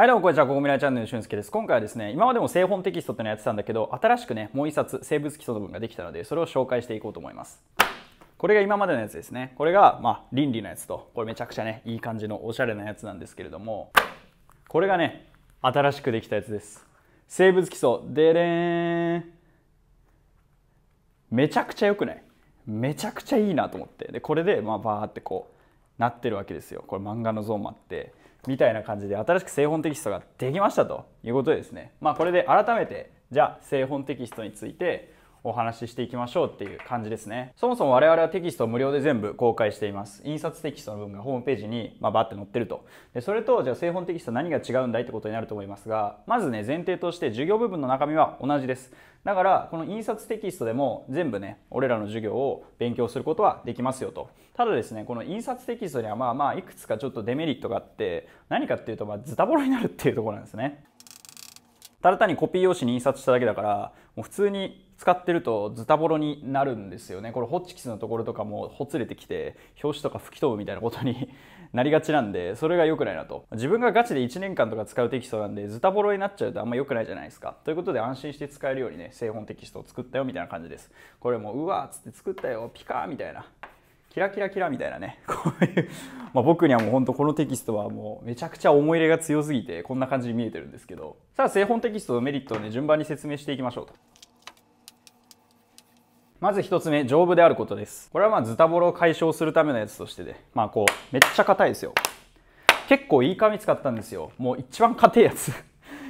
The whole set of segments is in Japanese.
はいどうもこんにちは、ここみらいチャンネル俊介です。今回はですね、今までも製本テキストってのやってたんだけど、新しくね、もう一冊生物基礎の文ができたので、それを紹介していこうと思います。これが今までのやつですね。これが、まあ、倫理のやつと、これめちゃくちゃね、いい感じのおしゃれなやつなんですけれども、これがね、新しくできたやつです。生物基礎、でれーん。めちゃくちゃ良くないめちゃくちゃいいなと思って。で、これで、まあ、バーってこう、なってるわけですよ。これ漫画のゾーンもあって。みたいな感じで新しく製本テキストができましたということですね、まあ、これで改めてじゃあ製本テキストについてお話ししていきましょうっていう感じですね。そもそも我々はテキストを無料で全部公開しています。印刷テキストの部分がホームページに、まあ、バッって載ってると。で、それと、じゃあ製本テキスト何が違うんだいってことになると思いますが、まずね、前提として授業部分の中身は同じです。だから、この印刷テキストでも全部ね、俺らの授業を勉強することはできますよと。ただですね、この印刷テキストにはまあまあ、いくつかちょっとデメリットがあって、何かっていうと、まあ、ズタボロになるっていうところなんですね。ただ単にコピー用紙に印刷しただけだから、もう普通に使ってるとズタボロになるんですよねこれホッチキスのところとかもほつれてきて表紙とか吹き飛ぶみたいなことに なりがちなんでそれが良くないなと自分がガチで1年間とか使うテキストなんでズタボロになっちゃうとあんま良くないじゃないですかということで安心して使えるようにね製本テキストを作ったよみたいな感じですこれもううわっつって作ったよピカーみたいなキラキラキラみたいなね、こういうま僕にはもうほんとこのテキストはもうめちゃくちゃ思い入れが強すぎてこんな感じに見えてるんですけど、さあ製本テキストのメリットをね、順番に説明していきましょうと。まず1つ目、丈夫であることです。これはまあズタボロを解消するためのやつとしてで、まあこう、めっちゃ硬いですよ。結構いい紙使ったんですよ。もう一番硬いやつ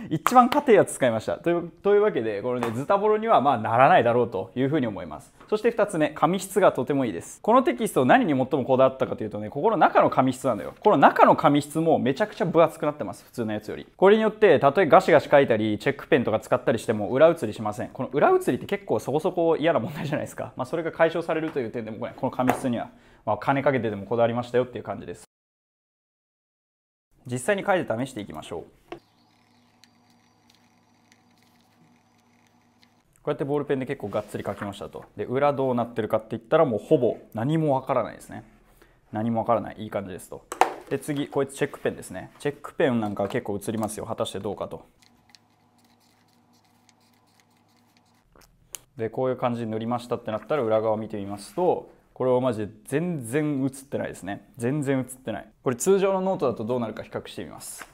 一番硬いやつ使いましたというというわけでこのねズタボロにはまあならないだろうというふうに思いますそして2つ目紙質がとてもいいですこのテキスト何に最もこだわったかというとねここの中の紙質なんだよこの中の紙質もめちゃくちゃ分厚くなってます普通のやつよりこれによってたとえガシガシ書いたりチェックペンとか使ったりしても裏写りしませんこの裏写りって結構そこそこ嫌な問題じゃないですか、まあ、それが解消されるという点でもこれこの紙質には、まあ、金かけてでもこだわりましたよっていう感じです実際に書いて試していきましょうこうやってボールペンで結構がっつり書きましたとで裏どうなってるかって言ったらもうほぼ何もわからないですね何もわからないいい感じですとで次こいつチェックペンですねチェックペンなんか結構映りますよ果たしてどうかとでこういう感じで塗りましたってなったら裏側を見てみますとこれはマジで全然映ってないですね全然映ってないこれ通常のノートだとどうなるか比較してみます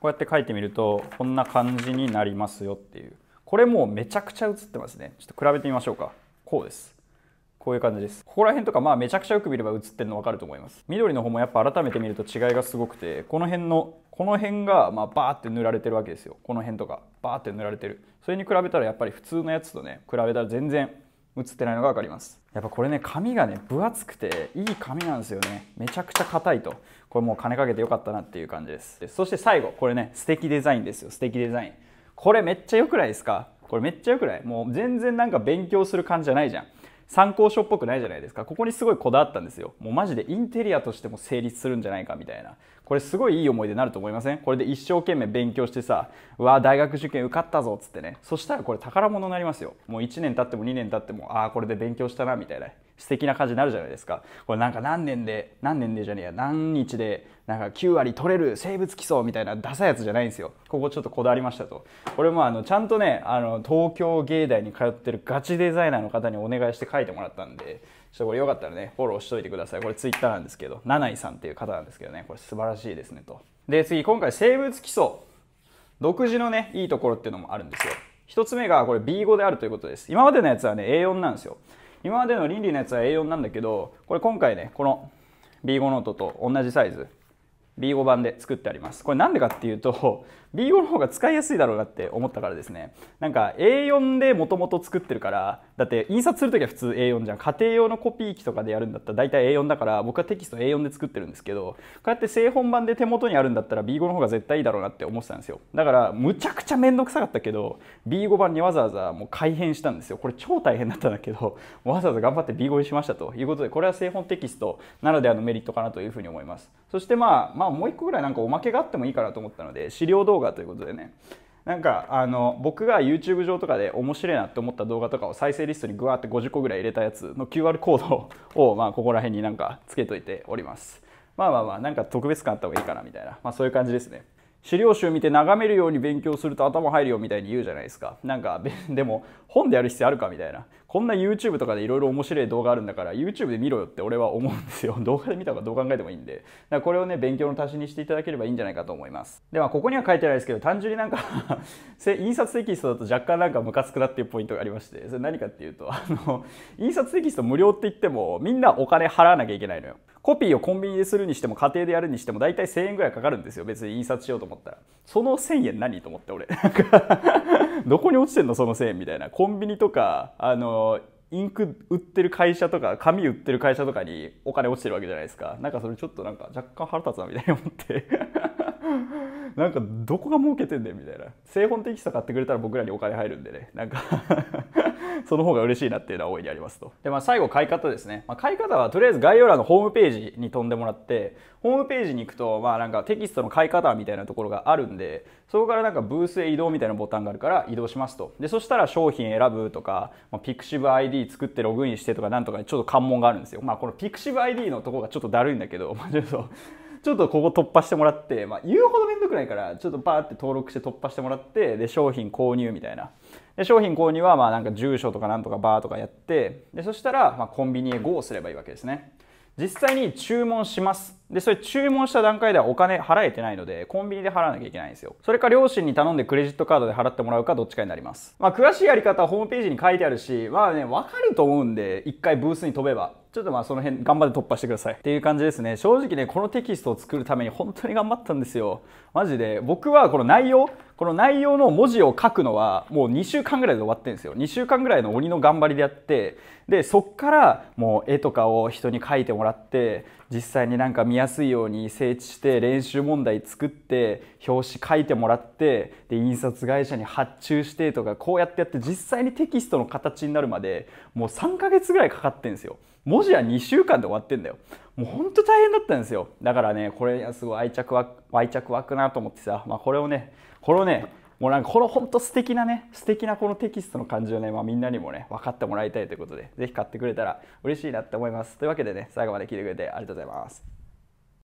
こうやって書いてみるとこんな感じになりますよっていうこれもうめちゃくちゃ写ってますねちょっと比べてみましょうかこうですこういう感じですここら辺とかまあめちゃくちゃよく見れば写ってるの分かると思います緑の方もやっぱ改めて見ると違いがすごくてこの辺のこの辺がまあバーって塗られてるわけですよこの辺とかバーって塗られてるそれに比べたらやっぱり普通のやつとね比べたら全然写ってないのが分かりますやっぱこれね紙がね分厚くていい紙なんですよねめちゃくちゃ硬いとこれもう金かけてよかったなっていう感じですそして最後これね素敵デザインですよ素敵デザインこれめっちゃ良くないですかこれめっちゃ良くないもう全然なんか勉強する感じじゃないじゃん参考書っぽくないじゃないですかここにすごいこだわったんですよもうマジでインテリアとしても成立するんじゃないかみたいなこれすごいいい思い出になると思いませんこれで一生懸命勉強してさうわ大学受験受かったぞっつってねそしたらこれ宝物になりますよもう1年経っても2年経ってもああこれで勉強したなみたいな素敵な感じになるじゃないですか。これなんか何年で、何年でじゃねえや、何日で、なんか9割取れる生物基礎みたいなダサいやつじゃないんですよ。ここちょっとこだわりましたと。これもあの、ちゃんとね、あの、東京芸大に通ってるガチデザイナーの方にお願いして書いてもらったんで、ちょっとこれよかったらね、フォローしといてください。これツイッターなんですけど、七井さんっていう方なんですけどね、これ素晴らしいですねと。で、次、今回生物基礎。独自のね、いいところっていうのもあるんですよ。1つ目がこれ B5 であるということです。今までのやつはね、A4 なんですよ。今までの倫理のやつは A4 なんだけどこれ今回ねこの B5 ノートと同じサイズ B5 版で作ってありますこれなんでかっていうと B5 の方が使いやすいだろうなって思ったからですねなんか A4 でもともと作ってるからだって印刷するときは普通 A4 じゃん家庭用のコピー機とかでやるんだったら大体 A4 だから僕はテキスト A4 で作ってるんですけどこうやって製本版で手元にあるんだったら B5 の方が絶対いいだろうなって思ってたんですよだからむちゃくちゃ面倒くさかったけど B5 版にわざわざもう改変したんですよこれ超大変だったんだけどわざわざ頑張って B5 にしましたということでこれは製本テキストならではのメリットかなというふうに思いますそしてまあまあもう一個ぐらいなんかおまけがあってもいいかなと思ったので資料動画ということでねなんかあの僕が YouTube 上とかで面白いなって思った動画とかを再生リストにぐわって50個ぐらい入れたやつの QR コードを、まあ、ここら辺になんかつけといておりますまあまあまあなんか特別感あった方がいいかなみたいな、まあ、そういう感じですね資料集見て眺めるように勉強すると頭入るよみたいに言うじゃないですかなんか でも本でやる必要あるかみたいなこんな YouTube とかでいろいろ面白い動画あるんだから YouTube で見ろよって俺は思うんですよ。動画で見た方がどう考えてもいいんで。だからこれをね、勉強の足しにしていただければいいんじゃないかと思います。で、は、ここには書いてないですけど、単純になんか 印刷テキストだと若干なんかムカつくなっていうポイントがありまして、それ何かっていうと、あの、印刷テキスト無料って言ってもみんなお金払わなきゃいけないのよ。コピーをコンビニでするにしても家庭でやるにしても大体1000円ぐらいかかるんですよ。別に印刷しようと思ったら。その1000円何と思って俺。どこに落ちてんのその線みたいなコンビニとかあのインク売ってる会社とか紙売ってる会社とかにお金落ちてるわけじゃないですかなんかそれちょっとなんか若干腹立つなみたいに思って なんかどこが儲けてんだよみたいな製本テキスト買ってくれたら僕らにお金入るんでねなんか その方が嬉しいなっていうのは大いにありますと。で、まあ、最後、買い方ですね。まあ、買い方は、とりあえず概要欄のホームページに飛んでもらって、ホームページに行くと、まあ、なんかテキストの買い方みたいなところがあるんで、そこからなんかブースへ移動みたいなボタンがあるから移動しますと。で、そしたら商品選ぶとか、まあ、p i x i v i d 作ってログインしてとかなんとかちょっと関門があるんですよ。まあ、この p i x i v i d のとこがちょっとだるいんだけど、まあ、ちょっとちょっとここ突破してもらって、まあ、言うほどめんどくないから、ちょっとバーって登録して突破してもらって、で、商品購入みたいな。で、商品購入は、まあ、なんか住所とかなんとかバーとかやって、で、そしたら、まあ、コンビニへ GO すればいいわけですね。実際に注文します。で、それ注文した段階ではお金払えてないので、コンビニで払わなきゃいけないんですよ。それか両親に頼んでクレジットカードで払ってもらうかどっちかになります。まあ、詳しいやり方はホームページに書いてあるし、まあね、わかると思うんで、一回ブースに飛べば。ちょっとまあその辺頑張って突破してくださいっていう感じですね。正直ね、このテキストを作るために本当に頑張ったんですよ。マジで。僕はこの内容、この内容の文字を書くのはもう2週間ぐらいで終わってんですよ。2週間ぐらいの鬼の頑張りでやって、で、そっからもう絵とかを人に書いてもらって、実際になんか見やすいように整地して練習問題作って、表紙書いてもらって、で、印刷会社に発注してとか、こうやってやって実際にテキストの形になるまでもう3ヶ月ぐらいかかってんですよ。文字は2週間で終わってんだよ。もうほんと大変だったんですよ。だからね、これすごい愛着湧愛着湧くなと思ってさ、まあ、これをね、これをね、もうなんかこのほんと素敵なね、素敵なこのテキストの感じをね、まあ、みんなにもね、分かってもらいたいということで、是非買ってくれたら嬉しいなって思います。というわけでね、最後まで聞いてくれてありがとうございます。